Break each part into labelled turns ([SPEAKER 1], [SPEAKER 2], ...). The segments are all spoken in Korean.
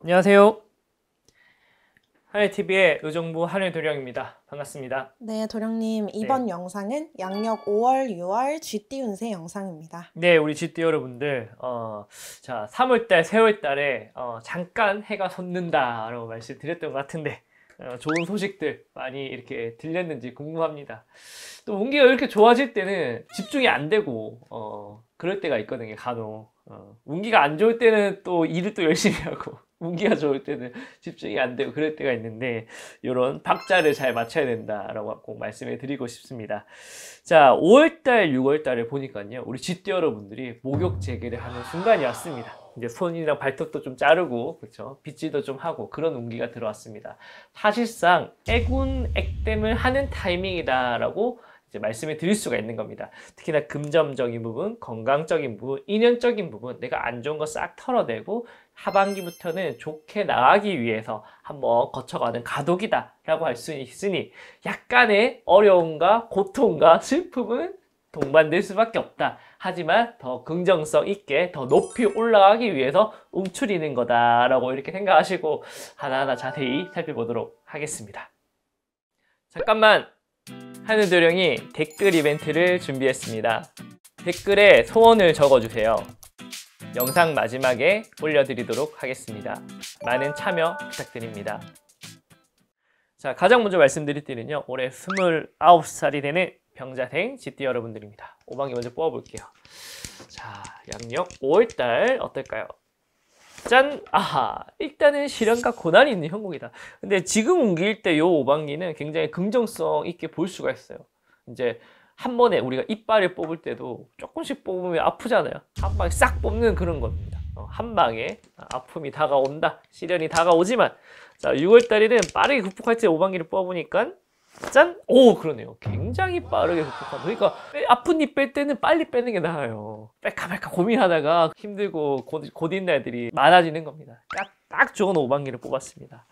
[SPEAKER 1] 안녕하세요. 한해TV의 의정부 한해도령입니다. 반갑습니다. 네, 도령님. 네. 이번 네. 영상은 양력 5월, 6월 쥐띠 운세 영상입니다. 네, 우리 쥐띠 여러분들 어, 자 3월달, 4월달에 어, 잠깐 해가 솟는다라고 말씀드렸던 것 같은데 어, 좋은 소식들 많이 이렇게 들렸는지 궁금합니다. 또 운기가 이렇게 좋아질 때는 집중이 안 되고 어, 그럴 때가 있거든요. 간혹 어, 운기가 안 좋을 때는 또 일을 또 열심히 하고 운기가 좋을 때는 집중이 안 되고 그럴 때가 있는데 이런 박자를 잘 맞춰야 된다라고 꼭 말씀해 드리고 싶습니다. 자, 5월달, 6월달에 보니까요. 우리 집대 여러분들이 목욕 재개를 하는 순간이 왔습니다. 이제 손이랑 발톱도 좀 자르고 그렇죠 빗질도 좀 하고 그런 운기가 들어왔습니다. 사실상 애군 액땜을 하는 타이밍이다라고 이제 말씀을 드릴 수가 있는 겁니다. 특히나 금전적인 부분, 건강적인 부분, 인연적인 부분, 내가 안 좋은 거 싹 털어내고 하반기부터는 좋게 나가기 위해서 한번 거쳐가는 가독이다라고 할 수 있으니 약간의 어려움과 고통과 슬픔은 동반될 수밖에 없다. 하지만 더 긍정성 있게 더 높이 올라가기 위해서 움츠리는 거다라고 이렇게 생각하시고 하나하나 자세히 살펴보도록 하겠습니다. 잠깐만! 하늘도령이 댓글 이벤트를 준비했습니다. 댓글에 소원을 적어주세요. 영상 마지막에 올려드리도록 하겠습니다. 많은 참여 부탁드립니다. 자, 가장 먼저 말씀드릴 때는요. 올해 29살이 되는 병자생 GT 여러분들입니다. 5방기 먼저 뽑아볼게요. 자, 양력 5월달 어떨까요? 짠! 아하! 일단은 시련과 고난이 있는 형국이다. 근데 지금 옮길 때요 5방기는 굉장히 긍정성 있게 볼 수가 있어요. 이제 한 번에 우리가 이빨을 뽑을 때도 조금씩 뽑으면 아프잖아요. 한 방에 싹 뽑는 그런 겁니다. 어, 한 방에 아픔이 다가온다. 시련이 다가오지만 자 6월달에는 빠르게 극복할지 5방기를 뽑아보니까 짠! 오 그러네요 굉장히 빠르게 극복한 그러니까 아픈 입 뺄 때는 빨리 빼는 게 나아요 뺄까 말까 고민하다가 힘들고 곧, 있는 애들이 많아지는 겁니다 딱, 딱 좋은 오반기를 뽑았습니다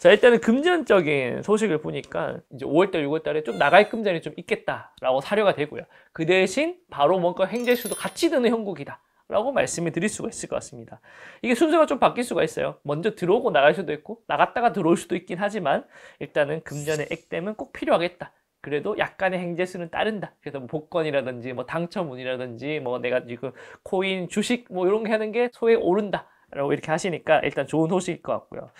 [SPEAKER 1] 자 일단은 금전적인 소식을 보니까 이제 5월달 6월달에 좀 나갈 금전이 좀 있겠다라고 사료가 되고요 그 대신 바로 뭔가 행제수도 같이 드는 형국이다 라고 말씀을 드릴 수가 있을 것 같습니다. 이게 순서가 좀 바뀔 수가 있어요. 먼저 들어오고 나갈 수도 있고 나갔다가 들어올 수도 있긴 하지만 일단은 금전의 액땜은 꼭 필요하겠다. 그래도 약간의 행재수는 따른다. 그래서 뭐 복권이라든지 뭐 당첨운이라든지 뭐 내가 지금 코인, 주식 뭐 이런 게 하는 게 소에 오른다. 라고 이렇게 하시니까 일단 좋은 소식일 것 같고요.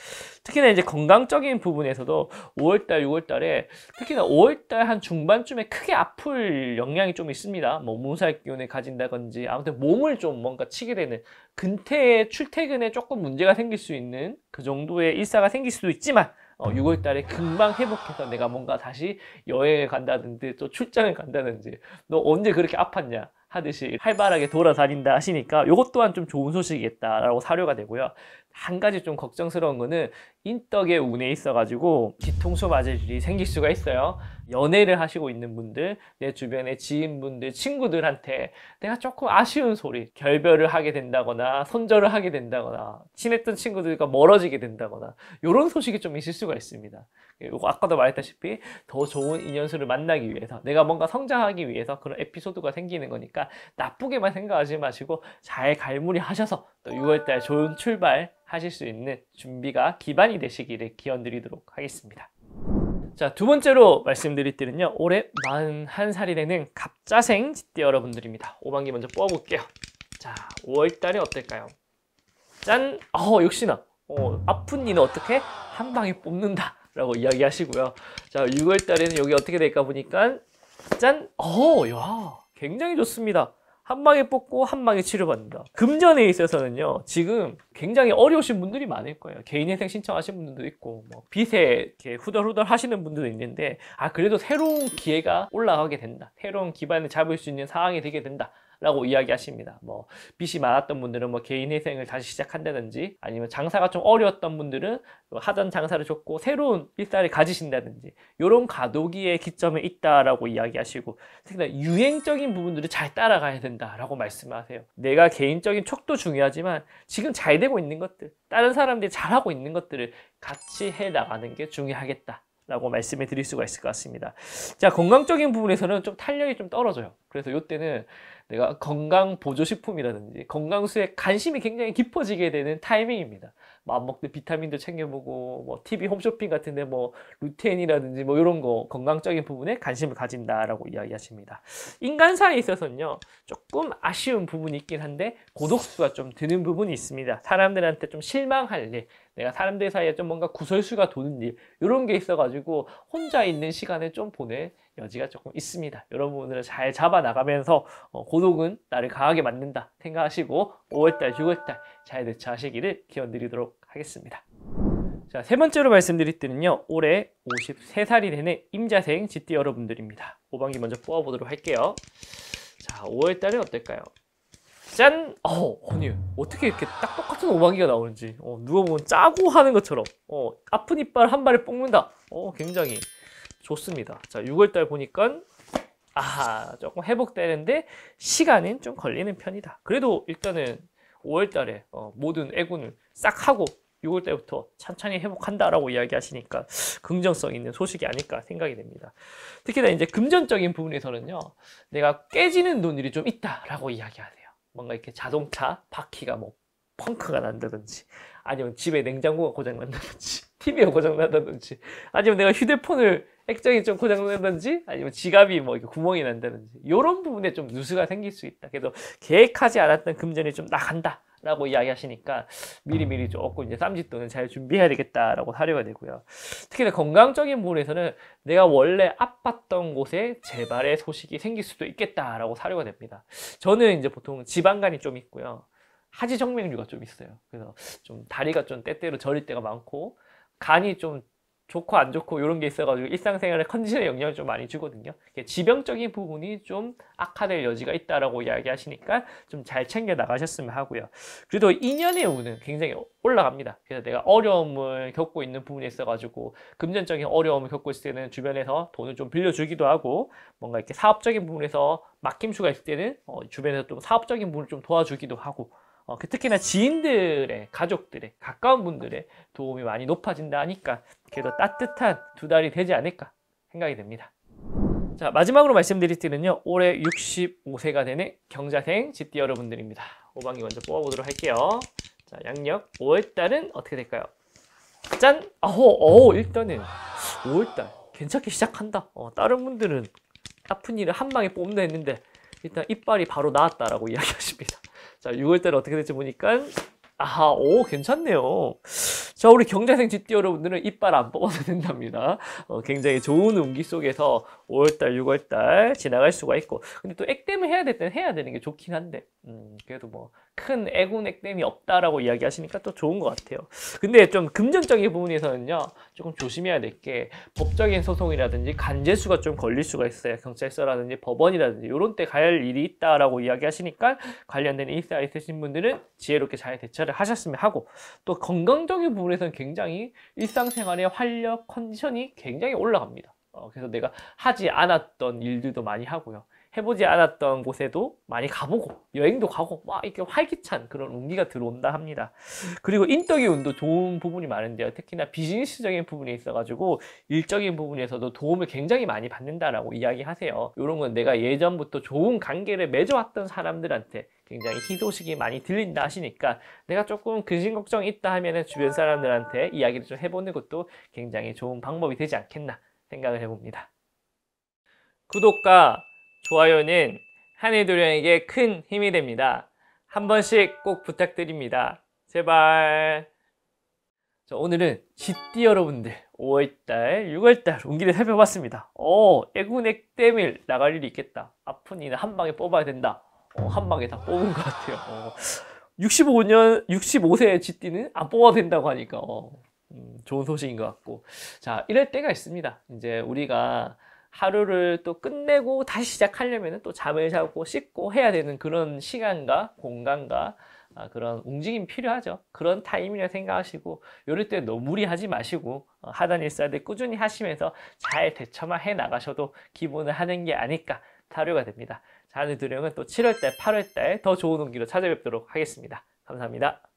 [SPEAKER 1] 특히나 이제 건강적인 부분에서도 5월달, 6월달에 특히나 5월달 한 중반쯤에 크게 아플 영향이 좀 있습니다. 뭐 몸살 기운을 가진다든지 아무튼 몸을 좀 뭔가 치게 되는 근태에 출퇴근에 조금 문제가 생길 수 있는 그 정도의 일사가 생길 수도 있지만 어, 6월 음. 달에 금방 회복해서 내가 뭔가 다시 여행을 간다든지 또 출장을 간다든지 너 언제 그렇게 아팠냐 하듯이 활발하게 돌아다닌다 하시니까 이것 또한 좀 좋은 소식이겠다라고 사료가 되고요. 한 가지 좀 걱정스러운 거는 인덕의 운에 있어 가지고 뒤통수 맞을 일이 생길 수가 있어요. 연애를 하시고 있는 분들, 내 주변의 지인분들, 친구들한테 내가 조금 아쉬운 소리, 결별을 하게 된다거나 손절을 하게 된다거나 친했던 친구들과 멀어지게 된다거나 이런 소식이 좀 있을 수가 있습니다. 아까도 말했다시피 더 좋은 인연수를 만나기 위해서 내가 뭔가 성장하기 위해서 그런 에피소드가 생기는 거니까 나쁘게만 생각하지 마시고 잘 갈무리 하셔서 또 6월달 좋은 출발 하실 수 있는 준비가 기반이 되시기를 기원드리도록 하겠습니다. 자, 두 번째로 말씀드릴 때는요. 올해 41살이 되는 갑자생 집띠 여러분들입니다. 5반기 먼저 뽑아볼게요. 자, 5월달이 어떨까요? 짠! 어, 역시나. 어, 아픈 이는 어떻게? 한 방에 뽑는다. 라고 이야기하시고요. 자, 6월달에는 여기 어떻게 될까 보니까 짠! 어, 야, 굉장히 좋습니다. 한 방에 뽑고 한 방에 치료받는다. 금전에 있어서는요, 지금 굉장히 어려우신 분들이 많을 거예요. 개인회생 신청하신 분들도 있고, 뭐 빚에 이렇게 후덜후덜 하시는 분들도 있는데, 아, 그래도 새로운 기회가 올라가게 된다. 새로운 기반을 잡을 수 있는 상황이 되게 된다. 라고 이야기하십니다. 뭐 빚이 많았던 분들은 뭐 개인회생을 다시 시작한다든지 아니면 장사가 좀 어려웠던 분들은 그 하던 장사를 줬고 새로운 일자리를 가지신다든지 이런 가도기의 기점에 있다라고 이야기하시고 특히나 유행적인 부분들을 잘 따라가야 된다라고 말씀하세요. 내가 개인적인 촉도 중요하지만 지금 잘 되고 있는 것들 다른 사람들이 잘하고 있는 것들을 같이 해 나가는 게 중요하겠다. 라고 말씀을 드릴 수가 있을 것 같습니다. 자, 건강적인 부분에서는 좀 탄력이 좀 떨어져요. 그래서 이때는 내가 건강 보조식품이라든지 건강수에 관심이 굉장히 깊어지게 되는 타이밍입니다. 맘먹는 비타민도 챙겨보고 뭐 TV 홈쇼핑 같은데 뭐 루테인이라든지 뭐 이런 거 건강적인 부분에 관심을 가진다라고 이야기하십니다. 인간사에 있어서는요 조금 아쉬운 부분이 있긴 한데 고독수가 좀 드는 부분이 있습니다. 사람들한테 좀 실망할 일, 내가 사람들 사이에 좀 뭔가 구설수가 도는 일 이런 게 있어가지고 혼자 있는 시간에 좀 보낼 여지가 조금 있습니다. 이런 부분을 잘 잡아 나가면서 어, 고독은 나를 강하게 만든다 생각하시고 5월달, 6월달 잘 대처하시기를 기원드리도록 하겠습니다. 자, 세 번째로 말씀드릴 때는요. 올해 53살이 되는 임자생 GT 여러분들입니다. 5반기 먼저 뽑아보도록 할게요. 자, 5월달은 어떨까요? 짠! 어, 아니 어떻게 이렇게 딱 똑같은 5반기가 나오는지 어, 누워보면 짜고 하는 것처럼 어, 아픈 이빨 한 발에 뽑는다 어, 굉장히 좋습니다. 자, 6월달 보니까 아하, 조금 회복되는데 시간은 좀 걸리는 편이다. 그래도 일단은 5월달에 어, 모든 애군을 싹 하고 6월달부터 천천히 회복한다라고 이야기하시니까 긍정성 있는 소식이 아닐까 생각이 됩니다. 특히나 이제 금전적인 부분에서는요, 내가 깨지는 돈들이 좀 있다라고 이야기하세요. 뭔가 이렇게 자동차 바퀴가 뭐 펑크가 난다든지, 아니면 집에 냉장고가 고장난다든지, TV가 고장난다든지, 아니면 내가 휴대폰을 액정이 좀고장났는지 아니면 지갑이 뭐 이렇게 구멍이 난다든지 이런 부분에 좀 누수가 생길 수 있다. 그래서 계획하지 않았던 금전이 좀 나간다. 라고 이야기하시니까 미리미리 조금 이제 쌈짓돈을 잘 준비해야 되겠다라고 사료가 되고요. 특히나 건강적인 부분에서는 내가 원래 아팠던 곳에 재발의 소식이 생길 수도 있겠다라고 사료가 됩니다. 저는 이제 보통 지방간이 좀 있고요. 하지정맥류가 좀 있어요. 그래서 좀 다리가 좀 때때로 저릴 때가 많고 간이 좀 좋고 안 좋고 이런 게 있어가지고 일상생활에 컨디션에 영향을 좀 많이 주거든요. 지병적인 부분이 좀 악화될 여지가 있다라고 이야기하시니까 좀 잘 챙겨 나가셨으면 하고요. 그래도 인연의 운은 굉장히 올라갑니다. 그래서 내가 어려움을 겪고 있는 부분에 있어가지고 금전적인 어려움을 겪고 있을 때는 주변에서 돈을 좀 빌려주기도 하고 뭔가 이렇게 사업적인 부분에서 막힘수가 있을 때는 어 주변에서 좀 사업적인 부분을 좀 도와주기도 하고 어, 그 특히나 지인들의 가족들의 가까운 분들의 도움이 많이 높아진다 하니까 그래도 따뜻한 두 달이 되지 않을까 생각이 됩니다. 자 마지막으로 말씀드릴 때는요 올해 65세가 되는 경자생 GT 여러분들입니다. 오방이 먼저 뽑아보도록 할게요. 자 양력 5월달은 어떻게 될까요? 짠! 아호! 어 일단은 5월달 괜찮게 시작한다. 어, 다른 분들은 아픈 일을 한 방에 뽑는다 했는데 일단 이빨이 바로 나왔다라고 이야기하십니다. 자, 6월달에 어떻게 될지 보니까 아하, 오, 괜찮네요. 자, 우리 경제생 GT 여러분들은 이빨 안 뽑아도 된답니다. 어, 굉장히 좋은 운기 속에서 5월달, 6월달 지나갈 수가 있고. 근데 또 액땜을 해야 될 때는 해야 되는 게 좋긴 한데, 음, 그래도 뭐, 큰 애군 액땜이 없다라고 이야기하시니까 또 좋은 것 같아요. 근데 좀 금전적인 부분에서는요, 조금 조심해야 될 게, 법적인 소송이라든지 간재수가 좀 걸릴 수가 있어요. 경찰서라든지 법원이라든지, 요런때 가야 할 일이 있다라고 이야기하시니까, 관련된 인사가 있으신 분들은 지혜롭게 잘 대처를 하셨으면 하고, 또 건강적인 부분 부분에서는 굉장히 일상생활의 활력 컨디션이 굉장히 올라갑니다. 어, 그래서 내가 하지 않았던 일들도 많이 하고요. 해보지 않았던 곳에도 많이 가보고 여행도 가고 막 이렇게 활기찬 그런 운기가 들어온다 합니다. 그리고 인덕이 운도 좋은 부분이 많은데요. 특히나 비즈니스적인 부분에 있어가지고 일적인 부분에서도 도움을 굉장히 많이 받는다라고 이야기하세요. 이런 건 내가 예전부터 좋은 관계를 맺어왔던 사람들한테 굉장히 희소식이 많이 들린다 하시니까 내가 조금 근심 걱정이 있다 하면은 주변 사람들한테 이야기를 좀 해보는 것도 굉장히 좋은 방법이 되지 않겠나 생각을 해봅니다. 구독과 좋아요는 한해도령에게 큰 힘이 됩니다. 한 번씩 꼭 부탁드립니다. 제발. 자, 오늘은 쥐띠 여러분들 5월달, 6월달 운기를 살펴봤습니다. 어, 애군액 때밀 나갈 일이 있겠다. 아픈 이는 한 방에 뽑아야 된다. 어, 한 방에 다 뽑은 것 같아요. 어, 65년, 65세의 쥐띠는 안 뽑아도 된다고 하니까 어, 음, 좋은 소식인 것 같고. 자, 이럴 때가 있습니다. 이제 우리가 하루를 또 끝내고 다시 시작하려면 또 잠을 자고 씻고 해야 되는 그런 시간과 공간과 아, 그런 움직임 필요하죠. 그런 타이밍이라 생각하시고 요럴 때 너무 무리하지 마시고 어, 하던 일사들 꾸준히 하시면서 잘 대처만 해 나가셔도 기본을 하는 게 아닐까 타료가 됩니다. 자는 두령은 또 7월달, 8월달 더 좋은 온기로 찾아뵙도록 하겠습니다. 감사합니다.